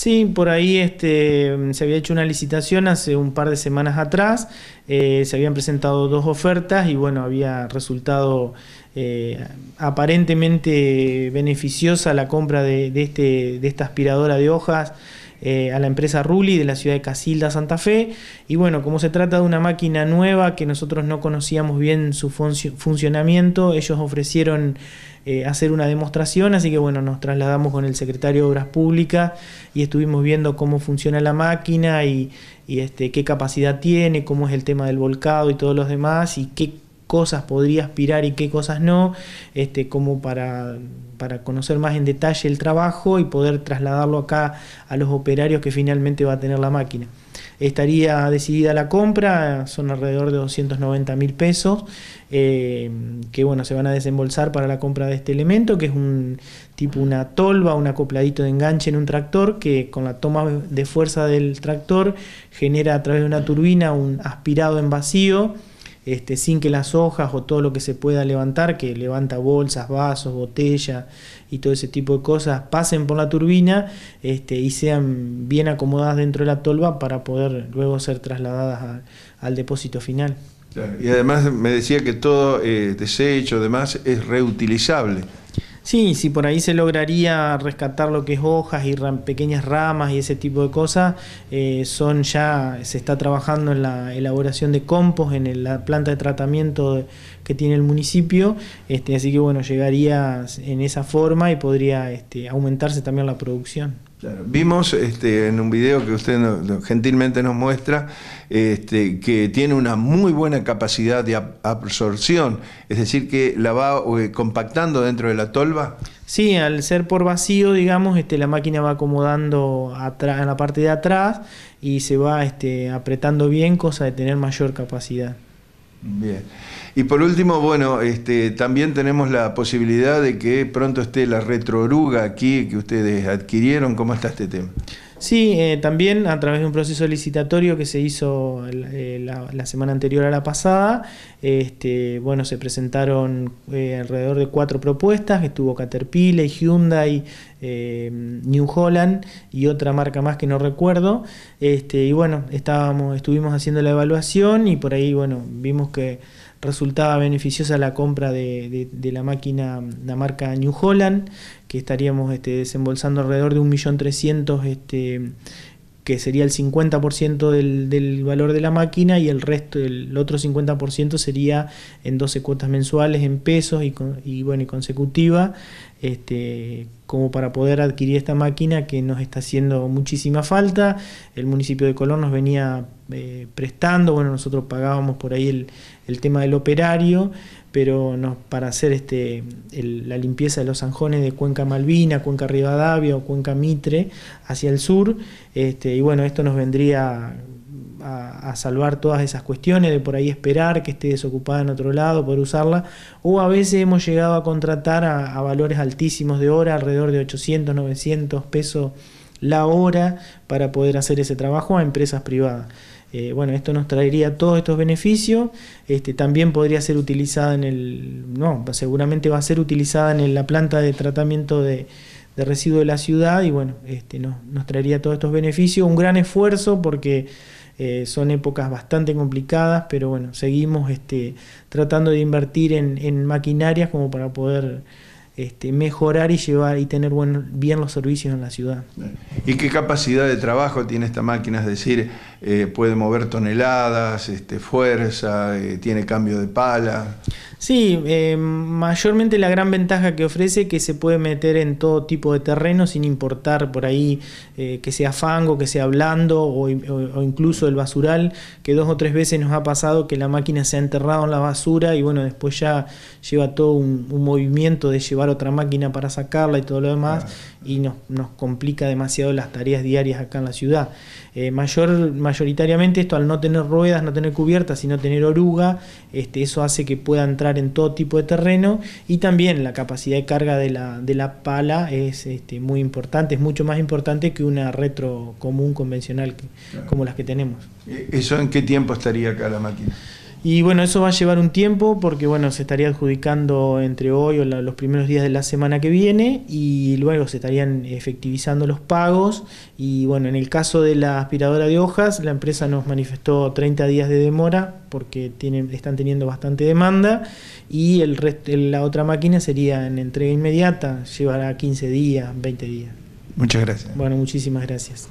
Sí, por ahí este, se había hecho una licitación hace un par de semanas atrás, eh, se habían presentado dos ofertas y bueno, había resultado eh, aparentemente beneficiosa la compra de, este, de esta aspiradora de hojas. Eh, a la empresa Ruli de la ciudad de Casilda, Santa Fe. Y bueno, como se trata de una máquina nueva que nosotros no conocíamos bien su funcionamiento, ellos ofrecieron eh, hacer una demostración, así que bueno, nos trasladamos con el secretario de Obras Públicas y estuvimos viendo cómo funciona la máquina y, este, qué capacidad tiene, cómo es el tema del volcado y todos los demás y qué cosas podría aspirar y qué cosas no, este, como para, conocer más en detalle el trabajo y poder trasladarlo acá a los operarios que finalmente va a tener la máquina estaría decidida la compra, son alrededor de 290 mil pesos, eh, que bueno, se van a desembolsar para la compra de este elemento, que es un tipo una tolva, un acopladito de enganche en un tractor, que con la toma de fuerza del tractor genera a través de una turbina un aspirado en vacío, este, sin que las hojas o todo lo que se pueda levantar, que levanta bolsas, vasos, botellas y todo ese tipo de cosas, pasen por la turbina este, y sean bien acomodadas dentro de la tolva para poder luego ser trasladadas al depósito final. Y además me decía que todo desecho desecho, demás, es reutilizable. Sí, si por ahí se lograría rescatar lo que es hojas y pequeñas ramas y ese tipo de cosas, eh, son ya, se está trabajando en la elaboración de compost, en la planta de tratamiento que tiene el municipio, este, así que bueno, llegaría en esa forma y podría este, aumentarse también la producción. Vimos este, en un video que usted gentilmente nos muestra este, que tiene una muy buena capacidad de absorción, es decir, que la va eh, compactando dentro de la tolva. Sí, al ser por vacío, digamos, este, la máquina va acomodando en la parte de atrás y se va apretando bien, cosa de tener mayor capacidad. Bien. Y por último, bueno, este, también tenemos la posibilidad de que pronto esté la retroruga aquí que ustedes adquirieron. ¿Cómo está este tema? Sí, eh, también a través de un proceso licitatorio que se hizo eh, la, semana anterior a la pasada, este, bueno, se presentaron eh, alrededor de cuatro propuestas, estuvo Caterpillar, Hyundai, New Holland y otra marca más que no recuerdo, este, y bueno, estábamos, estuvimos haciendo la evaluación y por ahí, bueno, vimos que resultaba beneficiosa la compra de, de, la máquina, la marca New Holland, que estaríamos este, desembolsando alrededor de 1.300.000 este, que sería el 50% del, valor de la máquina y el resto, el otro 50% sería en 12 cuotas mensuales en pesos y, bueno, y consecutiva, este, como para poder adquirir esta máquina que nos está haciendo muchísima falta. El municipio de Colón nos venía eh, prestando, bueno, nosotros pagábamos por ahí el, el tema del operario, pero para hacer este, la limpieza de los anjones de Cuenca Malvina, Cuenca Rivadavia o Cuenca Mitre hacia el sur. Este, y bueno, esto nos vendría a, salvar todas esas cuestiones, de por ahí esperar que esté desocupada en otro lado, por usarla. O a veces hemos llegado a contratar a, a valores altísimos de hora, alrededor de 800, 900 pesos la hora para poder hacer ese trabajo a empresas privadas. Eh, bueno, esto nos traería todos estos beneficios. Este, también podría ser utilizada en el. No, seguramente va a ser utilizada en la planta de tratamiento de, de residuos de la ciudad y bueno, este, no, nos traería todos estos beneficios. Un gran esfuerzo porque eh, son épocas bastante complicadas, pero bueno, seguimos este, tratando de invertir en, en maquinarias como para poder este, mejorar y llevar y tener buen, bien los servicios en la ciudad. ¿Y qué capacidad de trabajo tiene esta máquina? Es decir, eh, puede mover toneladas, este, fuerza, eh, tiene cambio de pala. Sí, eh, mayormente la gran ventaja que ofrece que se puede meter en todo tipo de terreno sin importar por ahí eh, que sea fango, que sea blando o, incluso el basural, que dos o tres veces nos ha pasado que la máquina se ha enterrado en la basura y bueno, después ya lleva todo un, movimiento de llevar otra máquina para sacarla y todo lo demás y nos, nos complica demasiado las tareas diarias acá en la ciudad. Eh, mayor, mayoritariamente esto al no tener ruedas, no tener cubiertas, sino tener oruga, este, eso hace que pueda entrar en todo tipo de terreno y también la capacidad de carga de la, de la pala es este, muy importante, es mucho más importante que una retro común convencional como las que tenemos. Eh, ¿Eso en qué tiempo estaría acá la máquina? Y bueno, eso va a llevar un tiempo porque bueno, se estaría adjudicando entre hoy o los primeros días de la semana que viene y luego se estarían efectivizando los pagos. Y bueno, en el caso de la aspiradora de hojas, la empresa nos manifestó 30 días de demora porque tienen, están teniendo bastante demanda y el la otra máquina sería en entrega inmediata, llevará 15 días, 20 días. Muchas gracias. Bueno, muchísimas gracias.